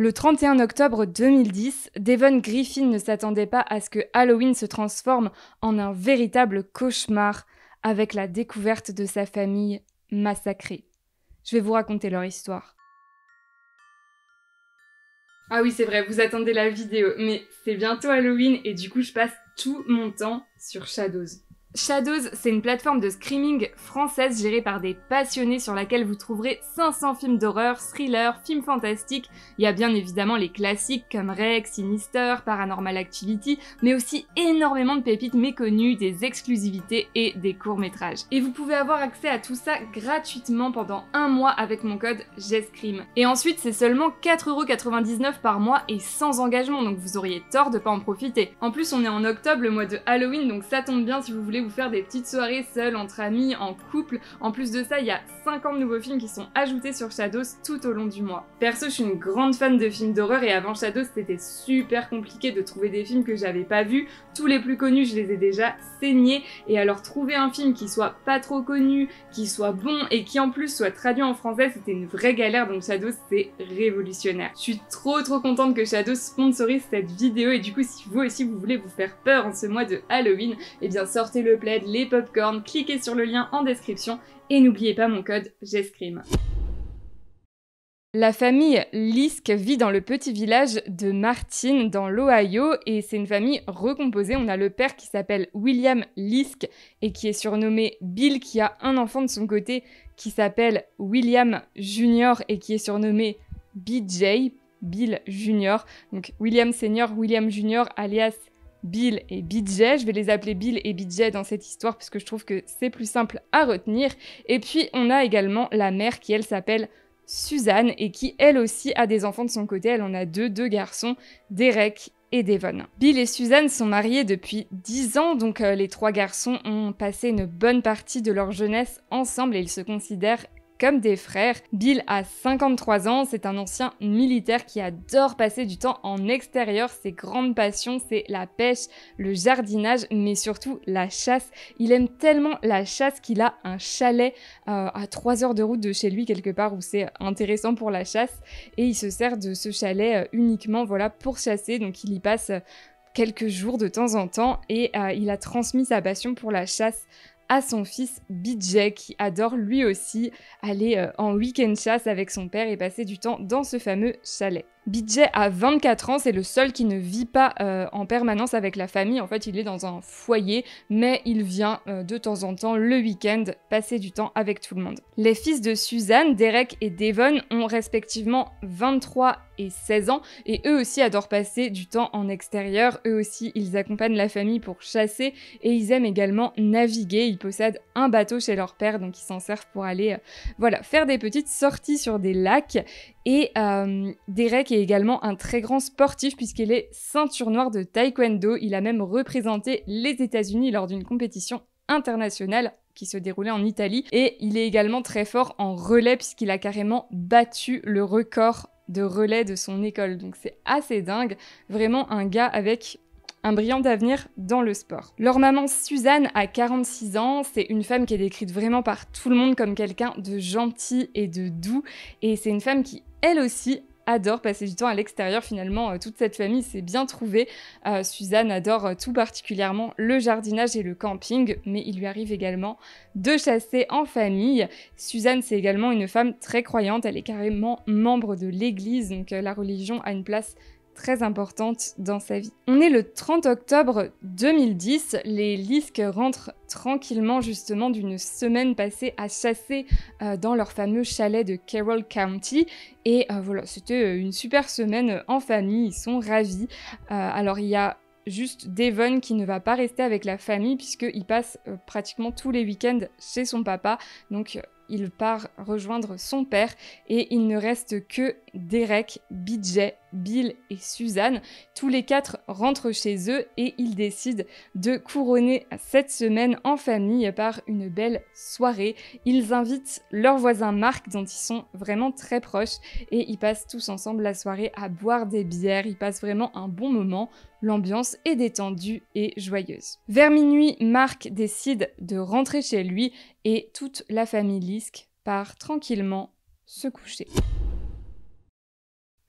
Le 31 octobre 2010, Devon Griffin ne s'attendait pas à ce que Halloween se transforme en un véritable cauchemar avec la découverte de sa famille massacrée. Je vais vous raconter leur histoire. Ah oui, c'est vrai, vous attendez la vidéo, mais c'est bientôt Halloween et du coup je passe tout mon temps sur Shadows. Shadows, c'est une plateforme de screaming française gérée par des passionnés sur laquelle vous trouverez 500 films d'horreur, thrillers, films fantastiques. Il y a bien évidemment les classiques comme Rex, Sinister, Paranormal Activity, mais aussi énormément de pépites méconnues, des exclusivités et des courts-métrages. Et vous pouvez avoir accès à tout ça gratuitement pendant un mois avec mon code JESCREAM. Et ensuite, c'est seulement 4,99€ par mois et sans engagement, donc vous auriez tort de pas en profiter. En plus, on est en octobre, le mois de Halloween, donc ça tombe bien si vous voulez faire des petites soirées seules, entre amis, en couple. En plus de ça, il y a 50 nouveaux films qui sont ajoutés sur Shadows tout au long du mois. Perso, je suis une grande fan de films d'horreur et avant Shadows, c'était super compliqué de trouver des films que j'avais pas vu. Tous les plus connus, je les ai déjà saignés. Et alors, trouver un film qui soit pas trop connu, qui soit bon et qui en plus soit traduit en français, c'était une vraie galère. Donc Shadows, c'est révolutionnaire. Je suis trop trop contente que Shadows sponsorise cette vidéo et du coup, si vous aussi vous voulez vous faire peur en ce mois de Halloween, et eh bien sortez le plaid, les popcorns, cliquez sur le lien en description et n'oubliez pas mon code j'escrime. La famille Lisk vit dans le petit village de Martin dans l'Ohio et c'est une famille recomposée. On a le père qui s'appelle William Lisk et qui est surnommé Bill qui a un enfant de son côté qui s'appelle William Junior et qui est surnommé BJ, Bill Junior. Donc William Senior, William Junior alias Bill et BJ. Je vais les appeler Bill et BJ dans cette histoire puisque je trouve que c'est plus simple à retenir. Et puis on a également la mère qui elle s'appelle Suzanne et qui elle aussi a des enfants de son côté. Elle en a deux, deux garçons, Derek et Devon. Bill et Suzanne sont mariés depuis 10 ans, donc euh, les trois garçons ont passé une bonne partie de leur jeunesse ensemble et ils se considèrent comme des frères. Bill a 53 ans, c'est un ancien militaire qui adore passer du temps en extérieur. Ses grandes passions, c'est la pêche, le jardinage, mais surtout la chasse. Il aime tellement la chasse qu'il a un chalet euh, à 3 heures de route de chez lui quelque part où c'est intéressant pour la chasse et il se sert de ce chalet euh, uniquement voilà pour chasser donc il y passe euh, quelques jours de temps en temps et il a transmis sa passion pour la chasse à son fils BJ qui adore lui aussi aller euh, en week-end chasse avec son père et passer du temps dans ce fameux chalet. Bidget a 24 ans, c'est le seul qui ne vit pas euh, en permanence avec la famille. En fait, il est dans un foyer, mais il vient euh, de temps en temps le week-end passer du temps avec tout le monde. Les fils de Suzanne, Derek et Devon, ont respectivement 23 et 16 ans, et eux aussi adorent passer du temps en extérieur. Eux aussi, ils accompagnent la famille pour chasser et ils aiment également naviguer. Ils possèdent un bateau chez leur père, donc ils s'en servent pour aller, euh, voilà, faire des petites sorties sur des lacs. Et Derek et est également un très grand sportif puisqu'il est ceinture noire de taekwondo. Il a même représenté les États-Unis lors d'une compétition internationale qui se déroulait en Italie. Et il est également très fort en relais puisqu'il a carrément battu le record de relais de son école. Donc c'est assez dingue. Vraiment un gars avec un brillant avenir dans le sport. Leur maman Suzanne a 46 ans, c'est une femme qui est décrite vraiment par tout le monde comme quelqu'un de gentil et de doux, et c'est une femme qui elle aussi adore passer du temps à l'extérieur finalement. Euh, toute cette famille s'est bien trouvée. Euh, Suzanne adore euh, tout particulièrement le jardinage et le camping, mais il lui arrive également de chasser en famille. Suzanne, c'est également une femme très croyante. Elle est carrément membre de l'Église, donc la religion a une place très importante dans sa vie. On est le 30 octobre 2010, les Lisk rentrent tranquillement justement d'une semaine passée à chasser euh, dans leur fameux chalet de Carroll County et euh, voilà, c'était euh, une super semaine en famille, ils sont ravis. alors il y a juste Devon qui ne va pas rester avec la famille puisqu'il passe pratiquement tous les week-ends chez son papa. Donc il part rejoindre son père et il ne reste que Derek, Bidget. Bill et Suzanne. Tous les quatre rentrent chez eux et ils décident de couronner cette semaine en famille par une belle soirée. Ils invitent leur voisin Marc dont ils sont vraiment très proches et ils passent tous ensemble la soirée à boire des bières. Ils passent vraiment un bon moment. L'ambiance est détendue et joyeuse. Vers minuit, Marc décide de rentrer chez lui et toute la famille Lisk part tranquillement se coucher.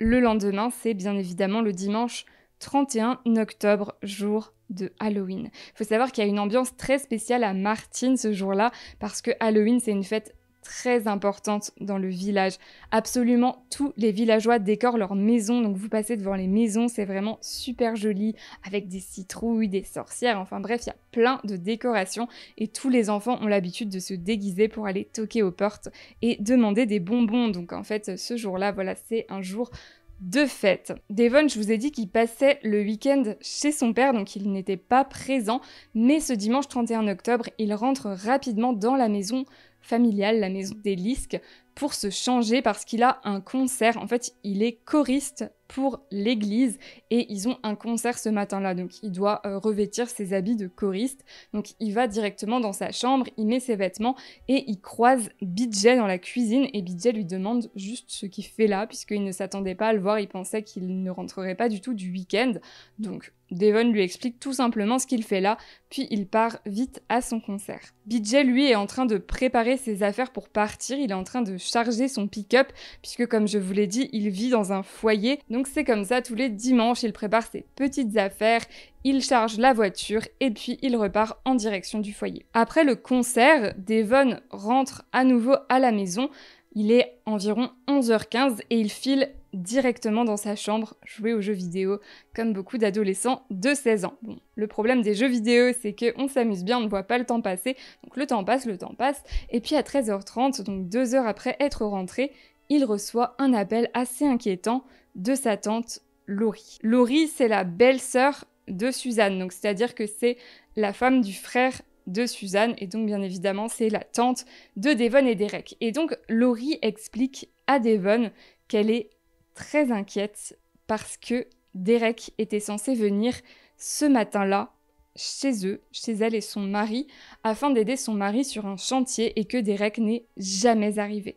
Le lendemain, c'est bien évidemment le dimanche 31 octobre, jour de Halloween. Il faut savoir qu'il y a une ambiance très spéciale à Martine ce jour-là parce que Halloween c'est une fête très importante dans le village. Absolument tous les villageois décorent leurs maisons, donc vous passez devant les maisons, c'est vraiment super joli, avec des citrouilles, des sorcières, enfin bref, il y a plein de décorations et tous les enfants ont l'habitude de se déguiser pour aller toquer aux portes et demander des bonbons. Donc en fait, ce jour-là, voilà, c'est un jour de fête. Devon, je vous ai dit qu'il passait le week-end chez son père, donc il n'était pas présent, mais ce dimanche 31 octobre, il rentre rapidement dans la maison familial, la maison mm. des Lisques, pour se changer parce qu'il a un concert. En fait, il est choriste pour l'église et ils ont un concert ce matin-là. Donc, il doit euh, revêtir ses habits de choriste. Donc, il va directement dans sa chambre, il met ses vêtements et il croise Bidget dans la cuisine. Et Bidget lui demande juste ce qu'il fait là, puisqu'il ne s'attendait pas à le voir. Il pensait qu'il ne rentrerait pas du tout du week-end. Donc, Devon lui explique tout simplement ce qu'il fait là, puis il part vite à son concert. BJ, lui, est en train de préparer ses affaires pour partir, il est en train de charger son pick-up, puisque comme je vous l'ai dit, il vit dans un foyer, donc c'est comme ça, tous les dimanches, il prépare ses petites affaires, il charge la voiture, et puis il repart en direction du foyer. Après le concert, Devon rentre à nouveau à la maison, il est environ 11h15 et il file directement dans sa chambre jouer aux jeux vidéo, comme beaucoup d'adolescents de 16 ans. Bon, le problème des jeux vidéo, c'est qu'on s'amuse bien, on ne voit pas le temps passer, donc le temps passe, le temps passe, et puis à 13h30, donc deux heures après être rentré, il reçoit un appel assez inquiétant de sa tante Laurie. Laurie, c'est la belle-sœur de Suzanne, donc c'est-à-dire que c'est la femme du frère de Suzanne, et donc bien évidemment c'est la tante de Devon et Derek. Et donc Laurie explique à Devon qu'elle est très inquiète parce que Derek était censé venir ce matin-là chez eux, chez elle et son mari, afin d'aider son mari sur un chantier et que Derek n'est jamais arrivé.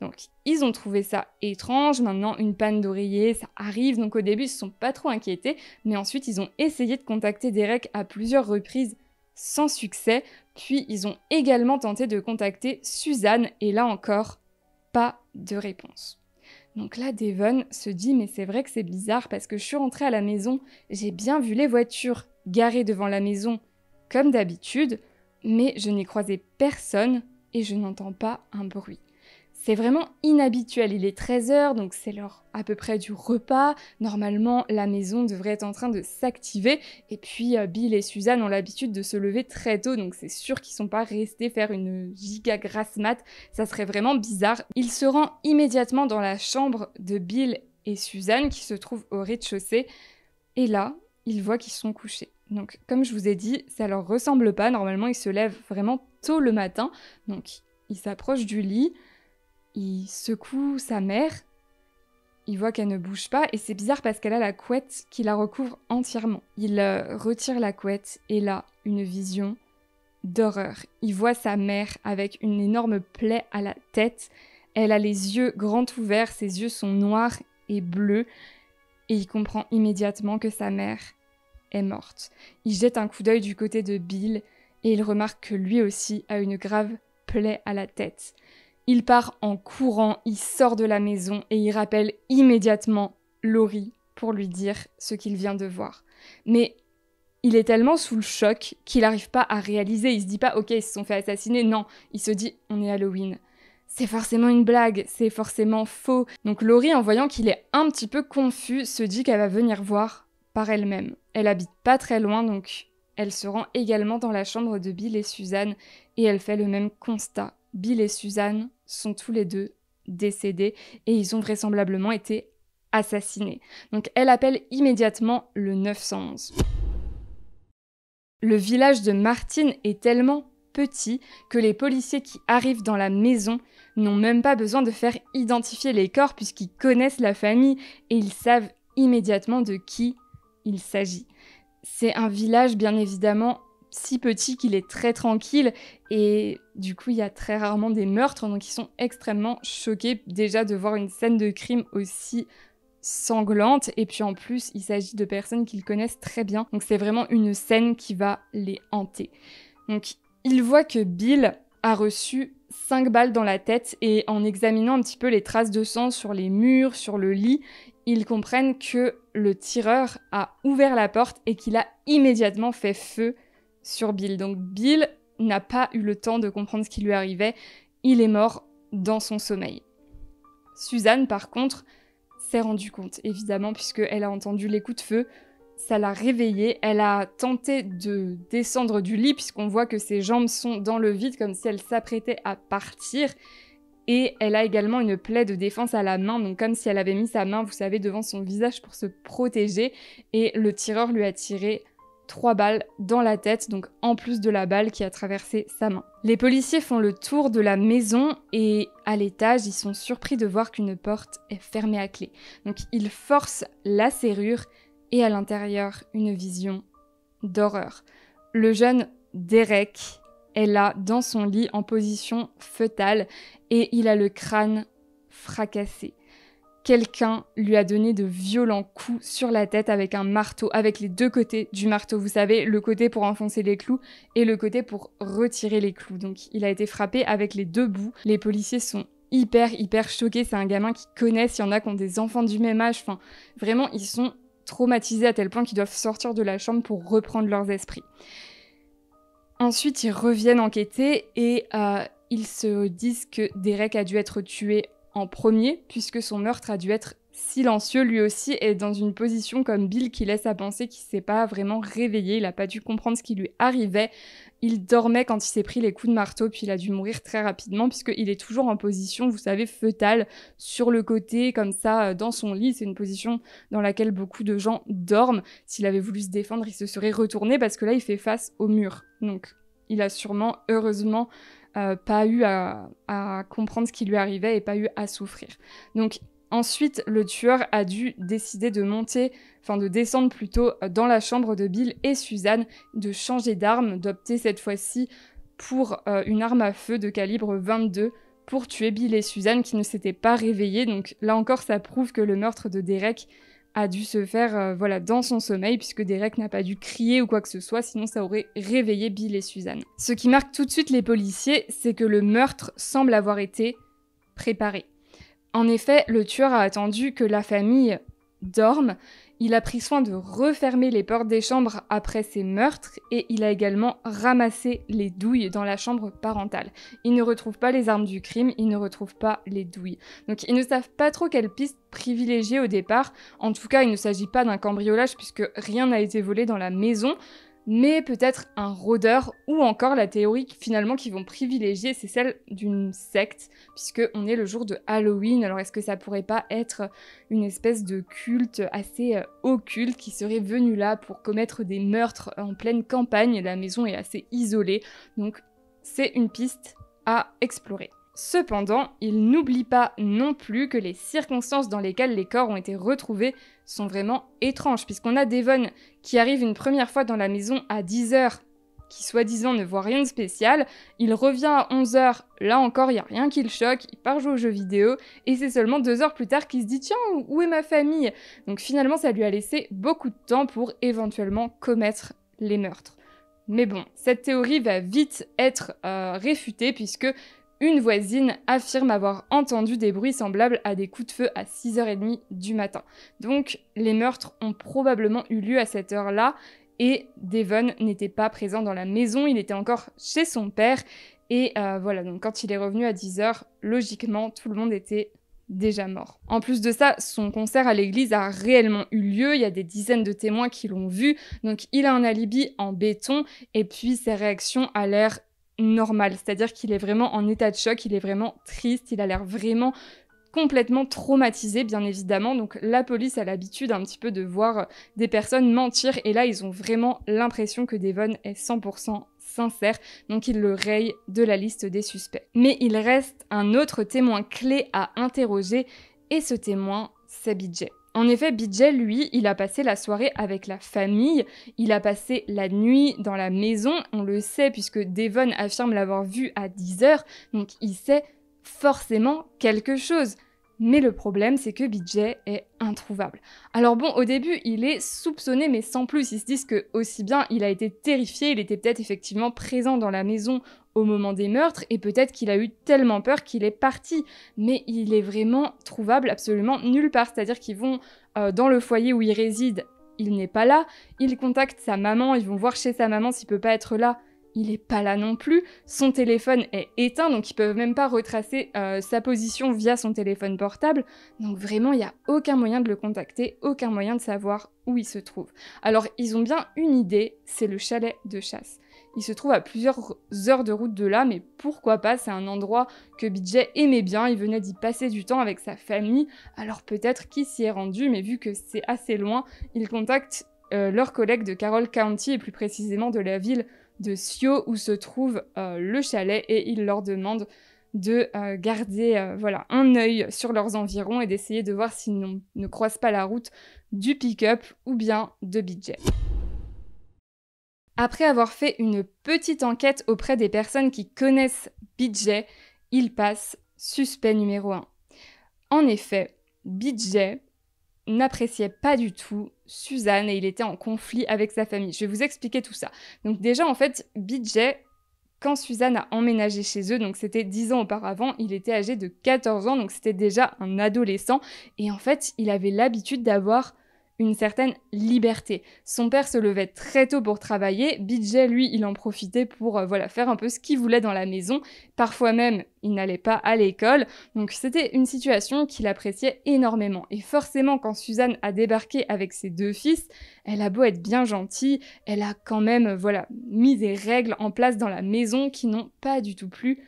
Donc ils ont trouvé ça étrange, maintenant une panne d'oreiller, ça arrive, donc au début ils se sont pas trop inquiétés, mais ensuite ils ont essayé de contacter Derek à plusieurs reprises sans succès, puis ils ont également tenté de contacter Suzanne et là encore, pas de réponse. Donc là, Devon se dit mais c'est vrai que c'est bizarre parce que je suis rentrée à la maison, j'ai bien vu les voitures garées devant la maison comme d'habitude, mais je n'ai croisé personne et je n'entends pas un bruit. C'est vraiment inhabituel, il est 13h, donc c'est l'heure à peu près du repas. Normalement, la maison devrait être en train de s'activer. Et puis, euh, Bill et Suzanne ont l'habitude de se lever très tôt, donc c'est sûr qu'ils ne sont pas restés faire une giga grasse mat. Ça serait vraiment bizarre. Il se rend immédiatement dans la chambre de Bill et Suzanne, qui se trouve au rez-de-chaussée. Et là, il voit qu'ils sont couchés. Donc, comme je vous ai dit, ça leur ressemble pas. Normalement, ils se lèvent vraiment tôt le matin. Donc, ils s'approchent du lit il secoue sa mère. Il voit qu'elle ne bouge pas et c'est bizarre parce qu'elle a la couette qui la recouvre entièrement. Il euh, retire la couette et là, une vision d'horreur. Il voit sa mère avec une énorme plaie à la tête. Elle a les yeux grands ouverts, ses yeux sont noirs et bleus et il comprend immédiatement que sa mère est morte. Il jette un coup d'œil du côté de Bill et il remarque que lui aussi a une grave plaie à la tête. Il part en courant, il sort de la maison et il rappelle immédiatement Laurie pour lui dire ce qu'il vient de voir. Mais il est tellement sous le choc qu'il n'arrive pas à réaliser. Il se dit pas, ok, ils se sont fait assassiner. Non, il se dit, on est Halloween. C'est forcément une blague, c'est forcément faux. Donc Laurie, en voyant qu'il est un petit peu confus, se dit qu'elle va venir voir par elle-même. Elle habite pas très loin, donc elle se rend également dans la chambre de Bill et Suzanne et elle fait le même constat. Bill et Suzanne sont tous les deux décédés et ils ont vraisemblablement été assassinés. Donc elle appelle immédiatement le 911. Le village de Martine est tellement petit que les policiers qui arrivent dans la maison n'ont même pas besoin de faire identifier les corps puisqu'ils connaissent la famille et ils savent immédiatement de qui il s'agit. C'est un village bien évidemment si petit qu'il est très tranquille et du coup il y a très rarement des meurtres donc ils sont extrêmement choqués déjà de voir une scène de crime aussi sanglante et puis en plus il s'agit de personnes qu'ils connaissent très bien donc c'est vraiment une scène qui va les hanter. Donc ils voient que Bill a reçu 5 balles dans la tête et en examinant un petit peu les traces de sang sur les murs, sur le lit, ils comprennent que le tireur a ouvert la porte et qu'il a immédiatement fait feu sur Bill. Donc Bill n'a pas eu le temps de comprendre ce qui lui arrivait, il est mort dans son sommeil. Suzanne, par contre, s'est rendue compte, évidemment, puisqu'elle a entendu les coups de feu, ça l'a réveillée, elle a tenté de descendre du lit, puisqu'on voit que ses jambes sont dans le vide, comme si elle s'apprêtait à partir, et elle a également une plaie de défense à la main, donc comme si elle avait mis sa main, vous savez, devant son visage pour se protéger, et le tireur lui a tiré trois balles dans la tête, donc en plus de la balle qui a traversé sa main. Les policiers font le tour de la maison et à l'étage, ils sont surpris de voir qu'une porte est fermée à clé. Donc ils forcent la serrure et à l'intérieur, une vision d'horreur. Le jeune Derek est là dans son lit en position fœtale et il a le crâne fracassé quelqu'un lui a donné de violents coups sur la tête avec un marteau, avec les deux côtés du marteau, vous savez, le côté pour enfoncer les clous et le côté pour retirer les clous. Donc il a été frappé avec les deux bouts. Les policiers sont hyper, hyper choqués. C'est un gamin qu'ils connaissent, il y en a qui ont des enfants du même âge. Enfin, vraiment, ils sont traumatisés à tel point qu'ils doivent sortir de la chambre pour reprendre leurs esprits. Ensuite, ils reviennent enquêter et euh, ils se disent que Derek a dû être tué en premier, puisque son meurtre a dû être silencieux lui aussi est dans une position comme Bill qui laisse à penser qu'il s'est pas vraiment réveillé, il a pas dû comprendre ce qui lui arrivait. Il dormait quand il s'est pris les coups de marteau, puis il a dû mourir très rapidement puisqu'il est toujours en position, vous savez, fœtale, sur le côté, comme ça, euh, dans son lit. C'est une position dans laquelle beaucoup de gens dorment. S'il avait voulu se défendre, il se serait retourné parce que là, il fait face au mur. Donc, il a sûrement, heureusement, euh, pas eu à, comprendre ce qui lui arrivait et pas eu à souffrir. Donc ensuite, le tueur a dû décider de monter, enfin de descendre plutôt euh, dans la chambre de Bill et Suzanne, de changer d'arme, d'opter cette fois-ci pour euh, une arme à feu de calibre 22 pour tuer Bill et Suzanne qui ne s'étaient pas réveillés. Donc là encore, ça prouve que le meurtre de Derek a dû se faire euh, voilà dans son sommeil puisque Derek n'a pas dû crier ou quoi que ce soit sinon ça aurait réveillé Bill et Suzanne. Ce qui marque tout de suite les policiers, c'est que le meurtre semble avoir été préparé. En effet, le tueur a attendu que la famille dorme il a pris soin de refermer les portes des chambres après ces meurtres et il a également ramassé les douilles dans la chambre parentale. Il ne retrouve pas les armes du crime, il ne retrouve pas les douilles. Donc ils ne savent pas trop quelle piste privilégier au départ. En tout cas, il ne s'agit pas d'un cambriolage puisque rien n'a été volé dans la maison mais peut-être un rôdeur, ou encore la théorie finalement qu'ils vont privilégier, c'est celle d'une secte, puisque on est le jour de Halloween. Alors est-ce que ça pourrait pas être une espèce de culte assez euh, occulte qui serait venu là pour commettre des meurtres en pleine campagne La maison est assez isolée, donc c'est une piste à explorer. Cependant, il n'oublie pas non plus que les circonstances dans lesquelles les corps ont été retrouvés sont vraiment étranges, puisqu'on a Devon qui arrive une première fois dans la maison à 10h, qui soi-disant ne voit rien de spécial, il revient à 11h, là encore il n'y a rien qui le choque, il part jouer aux jeux vidéo, et c'est seulement deux heures plus tard qu'il se dit tiens, où est ma famille Donc finalement ça lui a laissé beaucoup de temps pour éventuellement commettre les meurtres. Mais bon, cette théorie va vite être euh, réfutée puisque une voisine affirme avoir entendu des bruits semblables à des coups de feu à 6h30 du matin. Donc les meurtres ont probablement eu lieu à cette heure-là et Devon n'était pas présent dans la maison, il était encore chez son père et euh, voilà, donc quand il est revenu à 10h, logiquement tout le monde était déjà mort. En plus de ça, son concert à l'église a réellement eu lieu, il y a des dizaines de témoins qui l'ont vu, donc il a un alibi en béton, et puis ses réactions à l'air normal, c'est-à-dire qu'il est vraiment en état de choc, il est vraiment triste, il a l'air vraiment complètement traumatisé, bien évidemment. Donc la police a l'habitude un petit peu de voir euh, des personnes mentir, et là ils ont vraiment l'impression que Devon est 100% sincère, donc il le raye de la liste des suspects. Mais il reste un autre témoin clé à interroger, et ce témoin, c'est en effet, Bijel, lui, il a passé la soirée avec la famille, il a passé la nuit dans la maison, on le sait puisque Devon affirme l'avoir vu à 10 h donc il sait forcément quelque chose. Mais le problème, c'est que BJ est introuvable. Alors bon, au début, il est soupçonné, mais sans plus. Ils se disent que aussi bien, il a été terrifié, il était peut-être effectivement présent dans la maison au moment des meurtres, et peut-être qu'il a eu tellement peur qu'il est parti. Mais il est vraiment trouvable absolument nulle part. C'est-à-dire qu'ils vont euh, dans le foyer où il réside, il n'est pas là. Ils contactent sa maman, ils vont voir chez sa maman s'il peut pas être là il n'est pas là non plus. Son téléphone est éteint, donc ils peuvent même pas retracer euh, sa position via son téléphone portable. Donc vraiment, il n'y a aucun moyen de le contacter, aucun moyen de savoir où il se trouve. Alors ils ont bien une idée, c'est le chalet de chasse. Il se trouve à plusieurs heures de route de là, mais pourquoi pas, c'est un endroit que Bidget aimait bien, il venait d'y passer du temps avec sa famille, alors peut-être qu'il s'y est rendu, mais vu que c'est assez loin, ils contactent euh, leurs collègues de Carroll County et plus précisément de la ville de Sio où se trouve euh, le chalet et il leur demande de euh, garder euh, voilà un œil sur leurs environs et d'essayer de voir s'ils ne croisent pas la route du pick-up ou bien de BJ. Après avoir fait une petite enquête auprès des personnes qui connaissent BJ, il passe suspect numéro 1. En effet, BJ n'appréciait pas du tout Suzanne et il était en conflit avec sa famille. Je vais vous expliquer tout ça. Donc déjà, en fait, BJ, quand Suzanne a emménagé chez eux, donc c'était 10 ans auparavant, il était âgé de 14 ans, donc c'était déjà un adolescent. Et en fait, il avait l'habitude d'avoir une certaine liberté. Son père se levait très tôt pour travailler, BJ, lui, il en profitait pour euh, voilà, faire un peu ce qu'il voulait dans la maison, parfois même il n'allait pas à l'école, donc c'était une situation qu'il appréciait énormément. Et forcément, quand Suzanne a débarqué avec ses deux fils, elle a beau être bien gentille, elle a quand même voilà, mis des règles en place dans la maison qui n'ont pas du tout plu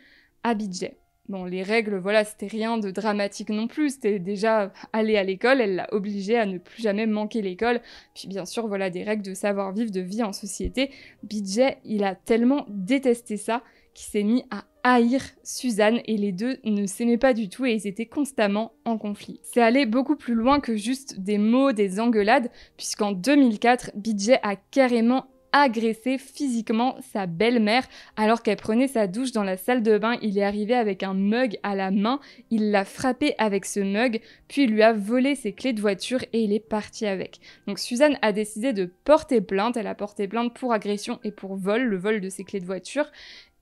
à Bidjet bon, les règles, voilà, c'était rien de dramatique non plus. C'était déjà aller à l'école, elle l'a obligé à ne plus jamais manquer l'école. Puis bien sûr, voilà, des règles de savoir-vivre, de vie en société. budget il a tellement détesté ça qu'il s'est mis à haïr Suzanne et les deux ne s'aimaient pas du tout et ils étaient constamment en conflit. C'est allé beaucoup plus loin que juste des mots, des engueulades, puisqu'en 2004, BJ a carrément agressé physiquement sa belle-mère alors qu'elle prenait sa douche dans la salle de bain. Il est arrivé avec un mug à la main, il l'a frappé avec ce mug, puis il lui a volé ses clés de voiture et il est parti avec. Donc Suzanne a décidé de porter plainte, elle a porté plainte pour agression et pour vol, le vol de ses clés de voiture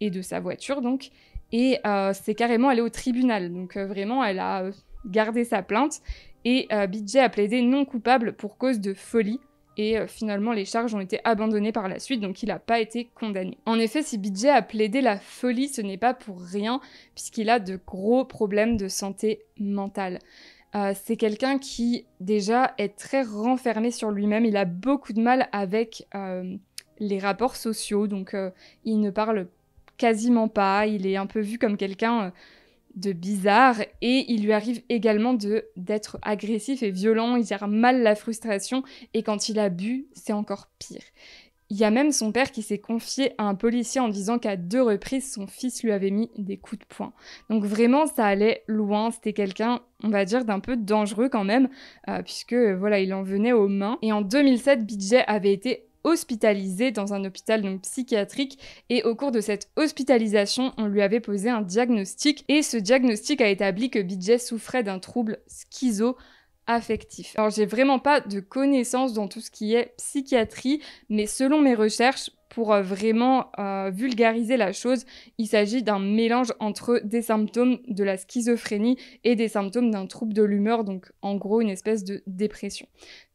et de sa voiture donc. Et euh, c'est carrément allé au tribunal, donc euh, vraiment elle a gardé sa plainte et euh, BJ a plaidé non coupable pour cause de folie et euh, finalement les charges ont été abandonnées par la suite, donc il n'a pas été condamné. En effet, si BJ a plaidé la folie, ce n'est pas pour rien, puisqu'il a de gros problèmes de santé mentale. Euh, c'est quelqu'un qui déjà est très renfermé sur lui-même, il a beaucoup de mal avec euh, les rapports sociaux, donc il ne parle quasiment pas, il est un peu vu comme quelqu'un de bizarre et il lui arrive également de d'être agressif et violent, il gère mal la frustration et quand il a bu, c'est encore pire. Il y a même son père qui s'est confié à un policier en disant qu'à deux reprises son fils lui avait mis des coups de poing. Donc vraiment ça allait loin, c'était quelqu'un, on va dire d'un peu dangereux quand même euh, puisque voilà, il en venait aux mains et en 2007 Bidget avait été hospitalisé dans un hôpital psychiatrique et au cours de cette hospitalisation, on lui avait posé un diagnostic et ce diagnostic a établi que BJ souffrait d'un trouble schizo affectif. Alors j'ai vraiment pas de connaissances dans tout ce qui est psychiatrie, mais selon mes recherches, pour euh, vraiment euh, vulgariser la chose, il s'agit d'un mélange entre des symptômes de la schizophrénie et des symptômes d'un trouble de l'humeur, donc en gros une espèce de dépression.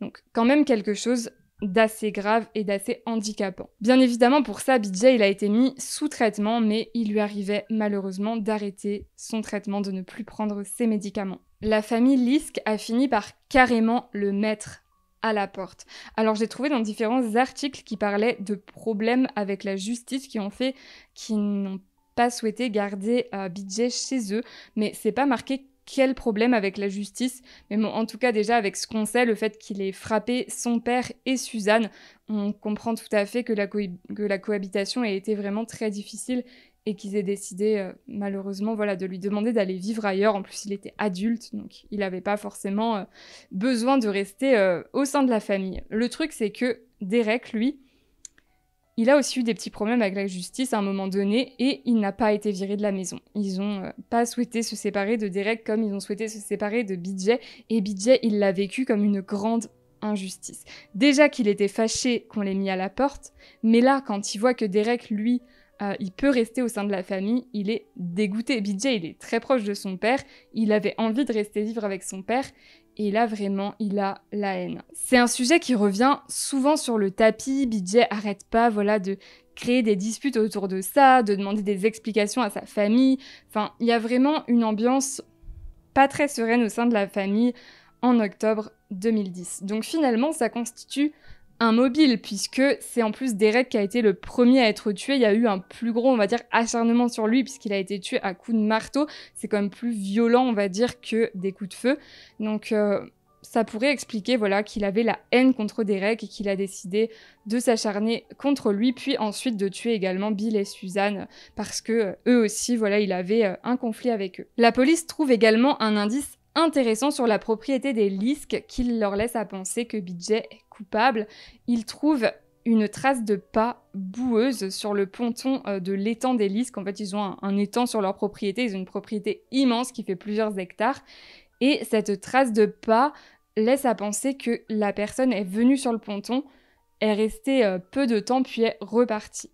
Donc quand même quelque chose d'assez grave et d'assez handicapant. Bien évidemment, pour ça, BJ il a été mis sous traitement, mais il lui arrivait malheureusement d'arrêter son traitement, de ne plus prendre ses médicaments. La famille Lisk a fini par carrément le mettre à la porte. Alors j'ai trouvé dans différents articles qui parlaient de problèmes avec la justice qui ont fait qu'ils n'ont pas souhaité garder euh, BJ chez eux, mais c'est pas marqué quel problème avec la justice, mais en tout cas déjà avec ce qu'on sait, le fait qu'il ait frappé son père et Suzanne, on comprend tout à fait que la, cohabitation ait été vraiment très difficile et qu'ils aient décidé euh, malheureusement voilà de lui demander d'aller vivre ailleurs. En plus, il était adulte, donc il n'avait pas forcément euh, besoin de rester euh, au sein de la famille. Le truc, c'est que Derek, lui, il a aussi eu des petits problèmes avec la justice à un moment donné et il n'a pas été viré de la maison. Ils n'ont euh, pas souhaité se séparer de Derek comme ils ont souhaité se séparer de BJ, et BJ, il l'a vécu comme une grande injustice. Déjà qu'il était fâché qu'on l'ait mis à la porte, mais là quand il voit que Derek lui euh, il peut rester au sein de la famille, il est dégoûté. BJ, il est très proche de son père, il avait envie de rester vivre avec son père, et là vraiment il a la haine. C'est un sujet qui revient souvent sur le tapis, BJ arrête pas voilà de créer des disputes autour de ça, de demander des explications à sa famille, enfin il y a vraiment une ambiance pas très sereine au sein de la famille en octobre 2010. Donc finalement ça constitue un mobile, puisque c'est en plus Derek qui a été le premier à être tué. Il y a eu un plus gros, on va dire, acharnement sur lui, puisqu'il a été tué à coups de marteau. C'est quand même plus violent, on va dire, que des coups de feu. Donc euh, ça pourrait expliquer voilà, qu'il avait la haine contre Derek et qu'il a décidé de s'acharner contre lui, puis ensuite de tuer également Bill et Suzanne, parce que euh, eux aussi, voilà, il avait euh, un conflit avec eux. La police trouve également un indice intéressant sur la propriété des Lisques qui leur laisse à penser que BJ est ils il trouve une trace de pas boueuse sur le ponton euh, de l'étang des Lisques. En fait, ils ont un, un, étang sur leur propriété, ils ont une propriété immense qui fait plusieurs hectares. Et cette trace de pas laisse à penser que la personne est venue sur le ponton, est restée euh, peu de temps, puis est repartie.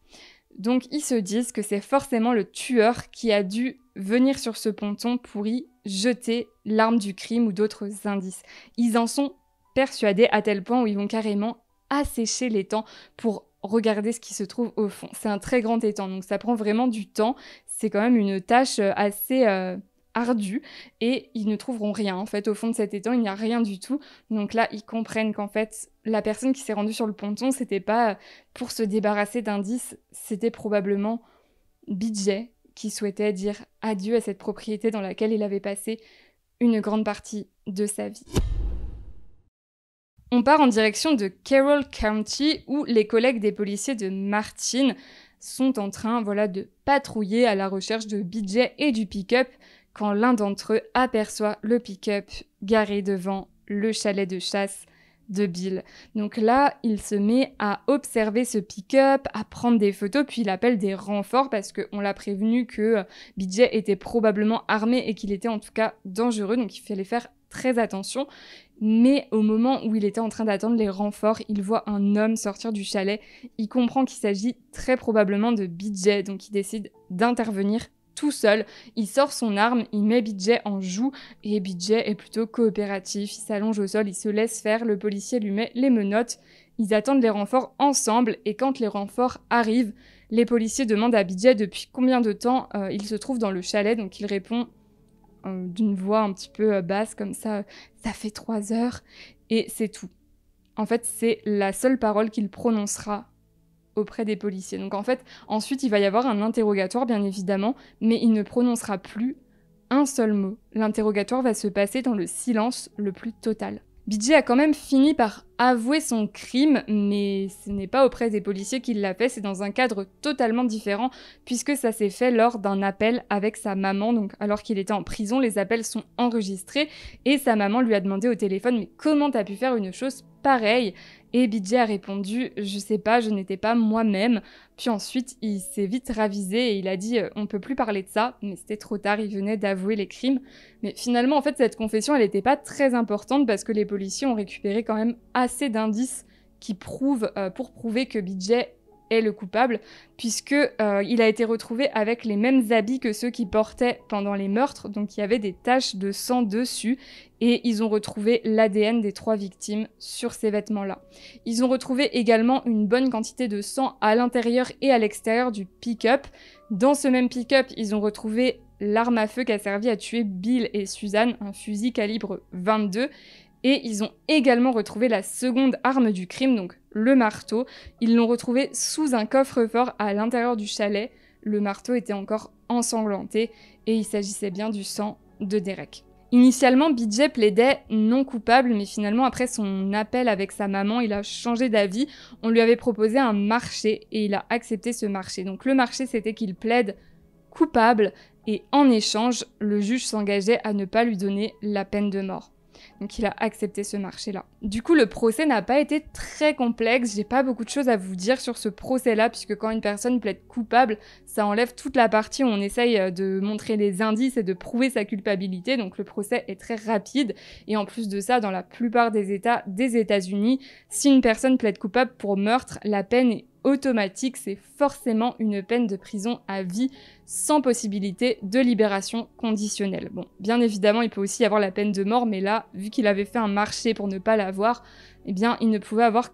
Donc ils se disent que c'est forcément le tueur qui a dû venir sur ce ponton pour y jeter l'arme du crime ou d'autres indices. Ils en sont Persuadés à tel point où ils vont carrément assécher l'étang pour regarder ce qui se trouve au fond. C'est un très grand étang, donc ça prend vraiment du temps. C'est quand même une tâche euh, assez euh, ardue et ils ne trouveront rien. En fait, au fond de cet étang, il n'y a rien du tout. Donc là, ils comprennent qu'en fait, la personne qui s'est rendue sur le ponton, c'était pas euh, pour se débarrasser d'indices, c'était probablement Bidget qui souhaitait dire adieu à cette propriété dans laquelle il avait passé une grande partie de sa vie. On part en direction de Carroll County où les collègues des policiers de Martin sont en train voilà, de patrouiller à la recherche de BJ et du pick-up quand l'un d'entre eux aperçoit le pick-up garé devant le chalet de chasse de Bill. Donc là, il se met à observer ce pick-up, à prendre des photos, puis il appelle des renforts parce qu'on l'a prévenu que euh, BJ était probablement armé et qu'il était en tout cas dangereux, donc il fallait faire très attention. Mais au moment où il était en train d'attendre les renforts, il voit un homme sortir du chalet. Il comprend qu'il s'agit très probablement de BJ, donc il décide d'intervenir tout seul. Il sort son arme, il met BJ en joue et BJ est plutôt coopératif. Il s'allonge au sol, il se laisse faire, le policier lui met les menottes. Ils attendent les renforts ensemble et quand les renforts arrivent, les policiers demandent à BJ depuis combien de temps euh, il se trouve dans le chalet, donc il répond euh, d'une voix un petit peu euh, basse comme ça, euh, ça fait trois heures, et c'est tout. En fait, c'est la seule parole qu'il prononcera auprès des policiers. Donc en fait, ensuite, il va y avoir un interrogatoire, bien évidemment, mais il ne prononcera plus un seul mot. L'interrogatoire va se passer dans le silence le plus total. BJ a quand même fini par avouer son crime, mais ce n'est pas auprès des policiers qu'il l'a fait, c'est dans un cadre totalement différent, puisque ça s'est fait lors d'un appel avec sa maman. Donc, alors qu'il était en prison, les appels sont enregistrés, et sa maman lui a demandé au téléphone Mais comment t'as pu faire une chose pareille et BJ a répondu Je sais pas, je n'étais pas moi-même. Puis ensuite, il s'est vite ravisé et il a dit euh, On peut plus parler de ça, mais c'était trop tard, il venait d'avouer les crimes. Mais finalement, en fait, cette confession, elle n'était pas très importante parce que les policiers ont récupéré quand même assez d'indices qui prouvent, euh, pour prouver que BJ le coupable, puisque euh, il a été retrouvé avec les mêmes habits que ceux qu'il portait pendant les meurtres, donc il y avait des taches de sang dessus, et ils ont retrouvé l'ADN des trois victimes sur ces vêtements-là. Ils ont retrouvé également une bonne quantité de sang à l'intérieur et à l'extérieur du pick-up. Dans ce même pick-up, ils ont retrouvé l'arme à feu qui a servi à tuer Bill et Suzanne, un fusil calibre 22, et ils ont également retrouvé la seconde arme du crime, donc le marteau. Ils l'ont retrouvé sous un coffre-fort à l'intérieur du chalet. Le marteau était encore ensanglanté et il s'agissait bien du sang de Derek. Initialement, BJ plaidait non coupable, mais finalement, après son appel avec sa maman, il a changé d'avis. On lui avait proposé un marché et il a accepté ce marché. Donc le marché, c'était qu'il plaide coupable et en échange, le juge s'engageait à ne pas lui donner la peine de mort qu'il a accepté ce marché-là. Du coup, le procès n'a pas été très complexe. J'ai pas beaucoup de choses à vous dire sur ce procès-là, puisque quand une personne plaide coupable, ça enlève toute la partie où on essaye euh, de montrer les indices et de prouver sa culpabilité. Donc le procès est très rapide. Et en plus de ça, dans la plupart des États des États-Unis, si une personne plaide coupable pour meurtre, la peine est automatique, c'est forcément une peine de prison à vie sans possibilité de libération conditionnelle. Bon, bien évidemment, il peut aussi y avoir la peine de mort, mais là, vu qu'il avait fait un marché pour ne pas l'avoir, eh bien, il ne pouvait avoir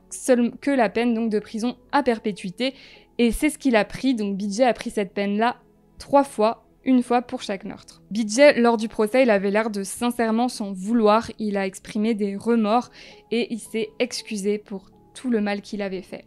que la peine donc de prison à perpétuité et c'est ce qu'il a pris, donc BJ a pris cette peine-là trois fois, une fois pour chaque meurtre. BJ, lors du procès, il avait l'air de sincèrement s'en vouloir, il a exprimé des remords et il s'est excusé pour tout le mal qu'il avait fait.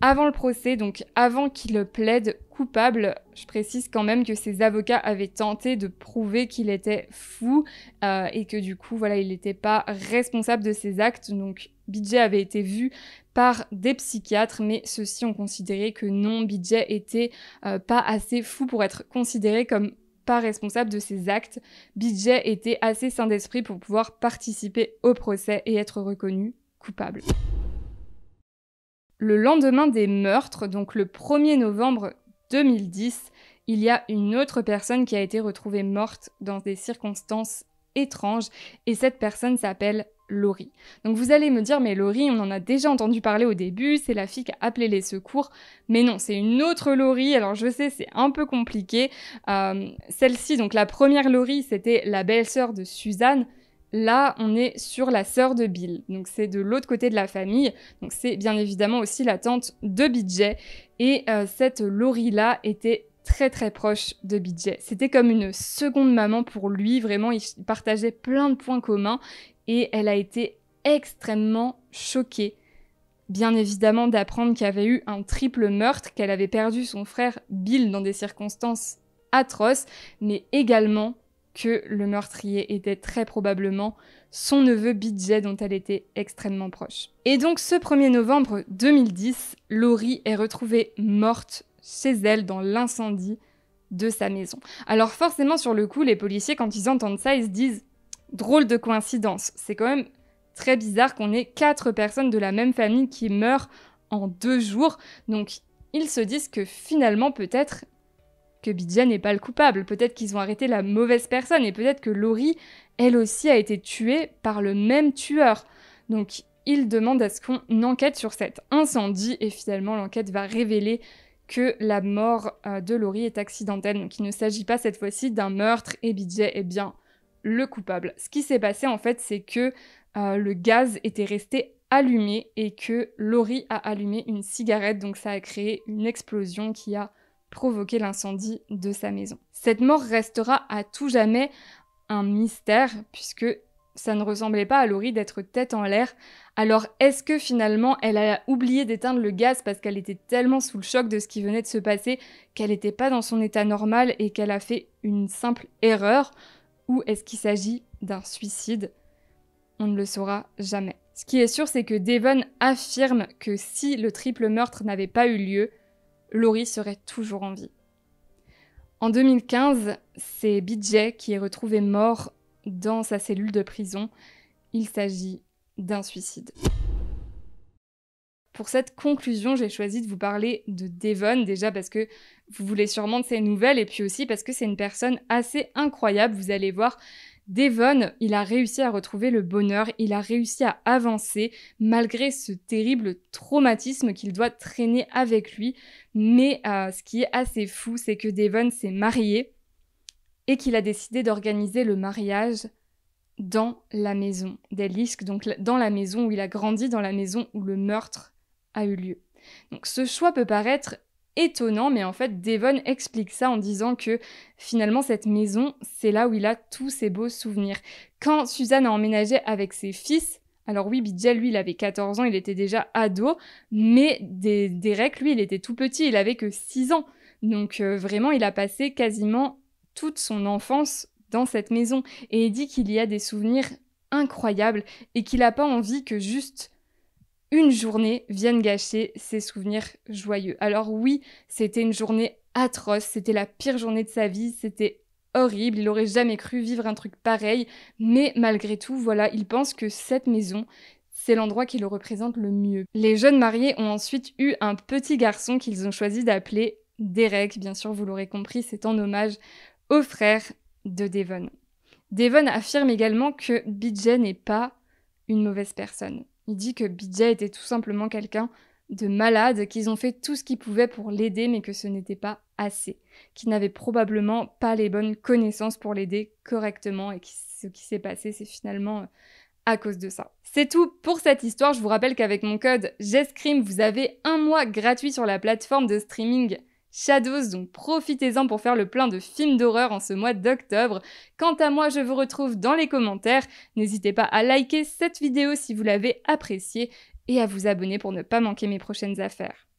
Avant le procès, donc avant qu'il plaide coupable, je précise quand même que ses avocats avaient tenté de prouver qu'il était fou euh, et que du coup, voilà, il n'était pas responsable de ses actes. Donc BJ avait été vu par des psychiatres, mais ceux-ci ont considéré que non, Bijet était euh, pas assez fou pour être considéré comme pas responsable de ses actes. BJ était assez sain d'esprit pour pouvoir participer au procès et être reconnu coupable. Le lendemain des meurtres, donc le 1er novembre 2010, il y a une autre personne qui a été retrouvée morte dans des circonstances étranges et cette personne s'appelle Laurie. Donc vous allez me dire, mais Laurie, on en a déjà entendu parler au début, c'est la fille qui a appelé les secours. Mais non, c'est une autre Laurie. Alors je sais, c'est un peu compliqué. Euh, celle-ci, donc la première Laurie, c'était la belle-sœur de Suzanne. Là, on est sur la sœur de Bill, donc c'est de l'autre côté de la famille, donc c'est bien évidemment aussi la tante de BJ. Et euh, cette Laurie-là était très très proche de BJ. C'était comme une seconde maman pour lui, vraiment, ils partageaient plein de points communs et elle a été extrêmement choquée, bien évidemment, d'apprendre qu'il y avait eu un triple meurtre, qu'elle avait perdu son frère Bill dans des circonstances atroces, mais également que le meurtrier était très probablement son neveu Bidget dont elle était extrêmement proche. Et donc ce 1er novembre 2010, Laurie est retrouvée morte chez elle dans l'incendie de sa maison. Alors forcément sur le coup, les policiers quand ils entendent ça, ils se disent Drôle de coïncidence, c'est quand même très bizarre qu'on ait quatre personnes de la même famille qui meurent en deux jours, donc ils se disent que finalement peut-être que Bidja n'est pas le coupable, peut-être qu'ils ont arrêté la mauvaise personne et peut-être que Lori, elle aussi, a été tuée par le même tueur. Donc ils demandent à ce qu'on enquête sur cet incendie et finalement l'enquête va révéler que la mort euh, de Lori est accidentelle, donc il ne s'agit pas cette fois-ci d'un meurtre et Bidja est bien le coupable. Ce qui s'est passé en fait, c'est que euh, le gaz était resté allumé et que Laurie a allumé une cigarette, donc ça a créé une explosion qui a provoqué l'incendie de sa maison. Cette mort restera à tout jamais un mystère puisque ça ne ressemblait pas à Laurie d'être tête en l'air. Alors est-ce que finalement elle a oublié d'éteindre le gaz parce qu'elle était tellement sous le choc de ce qui venait de se passer qu'elle n'était pas dans son état normal et qu'elle a fait une simple erreur ou est-ce qu'il s'agit d'un suicide On ne le saura jamais. Ce qui est sûr, c'est que Devon affirme que si le triple meurtre n'avait pas eu lieu, Laurie serait toujours en vie. En 2015, c'est BJ qui est retrouvé mort dans sa cellule de prison. Il s'agit d'un suicide. Pour cette conclusion, j'ai choisi de vous parler de Devon, déjà parce que vous voulez sûrement de ses nouvelles, et puis aussi parce que c'est une personne assez incroyable, vous allez voir. Devon, il a réussi à retrouver le bonheur, il a réussi à avancer malgré ce terrible traumatisme qu'il doit traîner avec lui. Mais euh, ce qui est assez fou, c'est que Devon s'est marié et qu'il a décidé d'organiser le mariage dans la maison d'Elisk, donc dans la maison où il a grandi, dans la maison où le meurtre a eu lieu. Donc ce choix peut paraître étonnant, mais en fait, Devon explique ça en disant que finalement, cette maison, c'est là où il a tous ses beaux souvenirs. Quand Suzanne a emménagé avec ses fils, alors oui, Bidja, lui, il avait 14 ans, il était déjà ado, mais Derek, lui, il était tout petit, il avait que 6 ans. Donc euh, vraiment, il a passé quasiment toute son enfance dans cette maison. Et il dit qu'il y a des souvenirs incroyables et qu'il n'a pas envie que juste une journée vienne gâcher ses souvenirs joyeux. Alors oui, c'était une journée atroce, c'était la pire journée de sa vie, c'était horrible, il aurait jamais cru vivre un truc pareil, mais malgré tout, voilà, il pense que cette maison, c'est l'endroit qui le représente le mieux. Les jeunes mariés ont ensuite eu un petit garçon qu'ils ont choisi d'appeler Derek, bien sûr, vous l'aurez compris, c'est en hommage au frère de Devon. Devon affirme également que BJ n'est pas une mauvaise personne. Il dit que BJ était tout simplement quelqu'un de malade, qu'ils ont fait tout ce qu'ils pouvaient pour l'aider, mais que ce n'était pas assez, qu'ils n'avaient probablement pas les bonnes connaissances pour l'aider correctement, et que ce qui s'est passé, c'est finalement euh, à cause de ça. C'est tout pour cette histoire. Je vous rappelle qu'avec mon code JESCRIM, vous avez un mois gratuit sur la plateforme de streaming Shadows, donc profitez-en pour faire le plein de films d'horreur en ce mois d'octobre. Quant à moi, je vous retrouve dans les commentaires. N'hésitez pas à liker cette vidéo si vous l'avez appréciée et à vous abonner pour ne pas manquer mes prochaines affaires.